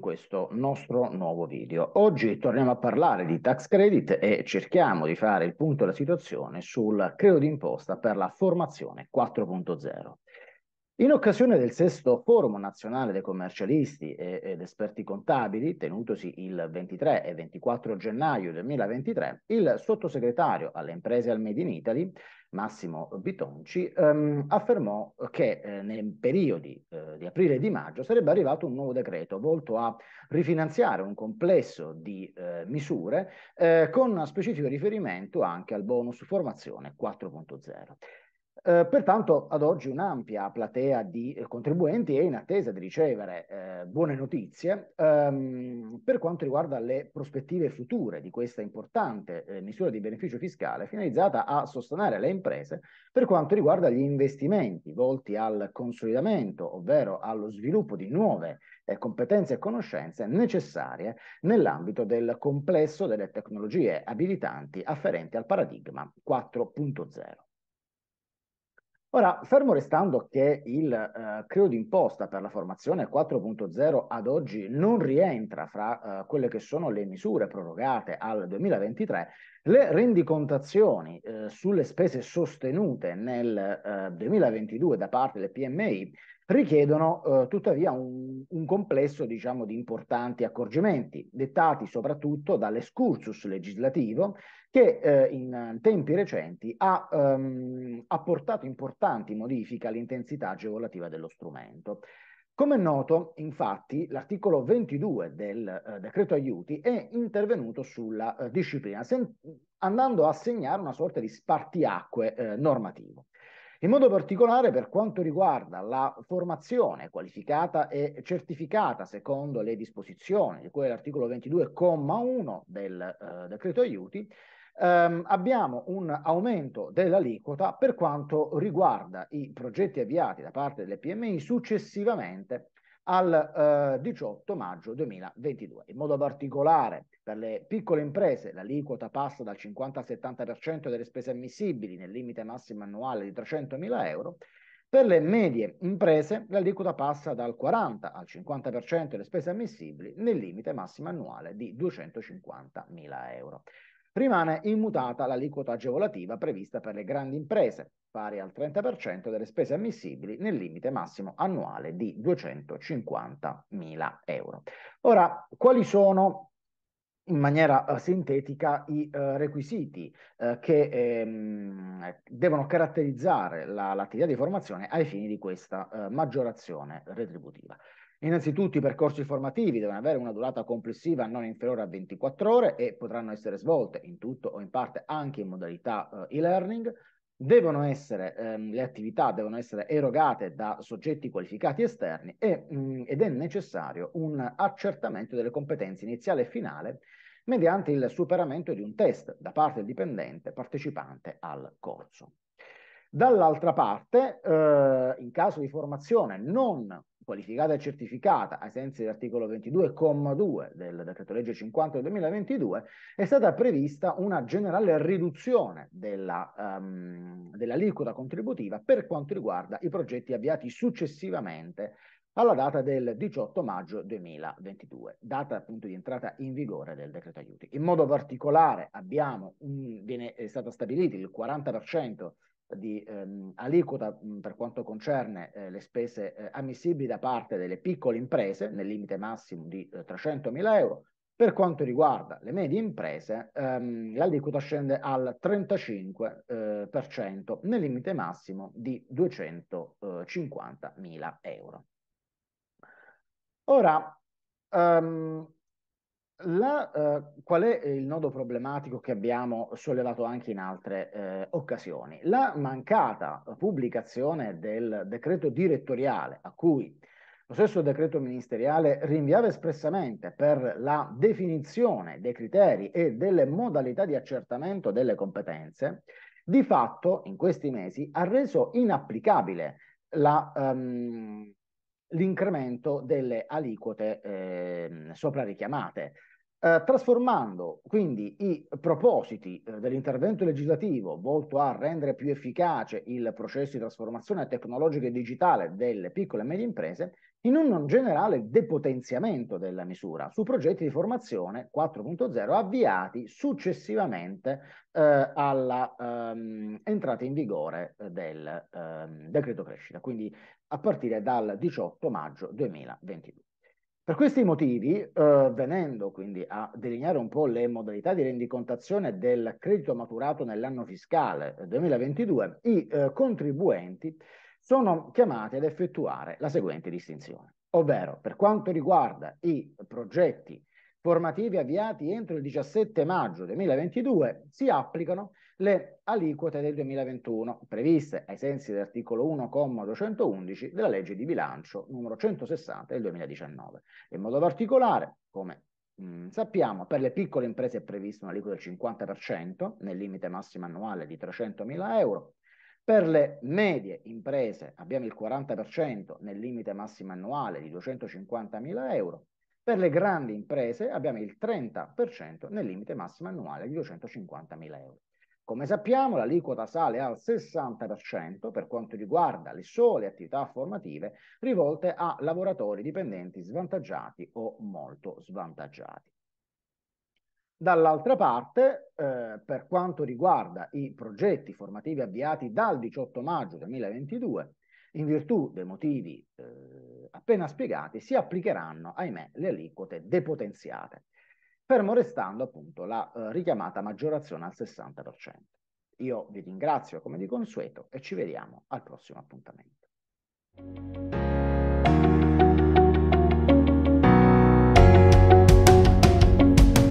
questo nostro nuovo video. Oggi torniamo a parlare di tax credit e cerchiamo di fare il punto della situazione sul credito d'imposta per la formazione 4.0. In occasione del sesto forum nazionale dei commercialisti ed esperti contabili, tenutosi il 23 e 24 gennaio 2023, il sottosegretario alle imprese al Made in Italy, Massimo Bitonci, ehm, affermò che eh, nei periodi eh, di aprile e di maggio sarebbe arrivato un nuovo decreto volto a rifinanziare un complesso di eh, misure eh, con specifico riferimento anche al bonus formazione 4.0. Eh, pertanto ad oggi un'ampia platea di eh, contribuenti è in attesa di ricevere eh, buone notizie ehm, per quanto riguarda le prospettive future di questa importante eh, misura di beneficio fiscale finalizzata a sostenere le imprese per quanto riguarda gli investimenti volti al consolidamento, ovvero allo sviluppo di nuove eh, competenze e conoscenze necessarie nell'ambito del complesso delle tecnologie abilitanti afferenti al paradigma 4.0. Ora, fermo restando che il eh, credo d'imposta per la formazione 4.0 ad oggi non rientra fra eh, quelle che sono le misure prorogate al 2023, le rendicontazioni eh, sulle spese sostenute nel eh, 2022 da parte del PMI richiedono eh, tuttavia un, un complesso diciamo, di importanti accorgimenti, dettati soprattutto dall'escursus legislativo che eh, in tempi recenti ha ehm, apportato importanti modifiche all'intensità agevolativa dello strumento. Come è noto, infatti, l'articolo 22 del eh, decreto aiuti è intervenuto sulla eh, disciplina, andando a segnare una sorta di spartiacque eh, normativo. In modo particolare per quanto riguarda la formazione qualificata e certificata secondo le disposizioni di cui l'articolo 22,1 del eh, decreto aiuti, ehm, abbiamo un aumento dell'aliquota per quanto riguarda i progetti avviati da parte delle PMI successivamente al eh, 18 maggio 2022. In modo particolare per le piccole imprese l'aliquota passa dal 50 al 70% delle spese ammissibili nel limite massimo annuale di 300.000 euro per le medie imprese l'aliquota passa dal 40 al 50% delle spese ammissibili nel limite massimo annuale di 250.000 euro rimane immutata l'aliquota agevolativa prevista per le grandi imprese, pari al 30% delle spese ammissibili nel limite massimo annuale di 250.000 euro. Ora, quali sono in maniera eh, sintetica i uh, requisiti uh, che ehm, devono caratterizzare la, l'attività di formazione ai fini di questa maggiorazione retributiva. Innanzitutto i percorsi formativi devono avere una durata complessiva non inferiore a 24 ore e potranno essere svolte in tutto o in parte anche in modalità eh, e-learning. Devono essere, ehm, le attività devono essere erogate da soggetti qualificati esterni e, mh, mm, ed è necessario un accertamento delle competenze iniziale e finale mediante il superamento di un test da parte del dipendente partecipante al corso. Dall'altra parte, eh, in caso di formazione non qualificata e certificata ai sensi dell'articolo 22,2 del decreto legge 50 del 2022, è stata prevista una generale riduzione della, um, dell'aliquota contributiva per quanto riguarda i progetti avviati successivamente alla data del 18 maggio 2022, data appunto di entrata in vigore del decreto aiuti. In modo particolare abbiamo, un, viene, è stato stabilito il 40% di ehm, aliquota mh, per quanto concerne eh, le spese eh, ammissibili da parte delle piccole imprese nel limite massimo di eh, 300.000 euro. Per quanto riguarda le medie imprese, ehm, l'aliquota scende al 35% eh, nel limite massimo di 250.000 euro. Ora, ehm, la, eh, qual è eh, il nodo problematico che abbiamo sollevato anche in altre eh, occasioni? La mancata pubblicazione del decreto direttoriale a cui lo stesso decreto ministeriale rinviava espressamente per la definizione dei criteri e delle modalità di accertamento delle competenze, di fatto in questi mesi ha reso inapplicabile la, um, l'incremento delle aliquote eh, sopra richiamate. Eh, trasformando quindi i propositi eh, dell'intervento legislativo volto a rendere più efficace il processo di trasformazione tecnologica e digitale delle piccole e medie imprese in un generale depotenziamento della misura su progetti di formazione 4.0 avviati successivamente eh, all'entrata ehm, in vigore eh, del ehm, decreto crescita, quindi a partire dal 18 maggio 2022. Per questi motivi, eh, venendo quindi a delineare un po' le modalità di rendicontazione del credito maturato nell'anno fiscale 2022, i eh, contribuenti sono chiamati ad effettuare la seguente distinzione, ovvero per quanto riguarda i progetti formativi avviati entro il 17 maggio 2022 si applicano le aliquote del 2021 previste ai sensi dell'articolo 1,211 della legge di bilancio numero 160 del 2019. In modo particolare, come mh, mm, sappiamo, per le piccole imprese è prevista un'aliquota del 50% nel limite massimo annuale di 300.000 euro, per le medie imprese abbiamo il 40% nel limite massimo annuale di 250.000 euro, per le grandi imprese abbiamo il 30% nel limite massimo annuale di 250.000 euro. Come sappiamo, l'aliquota sale al 60% per quanto riguarda le sole attività formative rivolte a lavoratori dipendenti svantaggiati o molto svantaggiati. Dall'altra parte, eh, per quanto riguarda i progetti formativi avviati dal 18 maggio 2022, in virtù dei motivi eh, appena spiegati, si applicheranno, ahimè, le aliquote depotenziate, fermo restando appunto la eh, richiamata maggiorazione al 60%. Io vi ringrazio come di consueto e ci vediamo al prossimo appuntamento.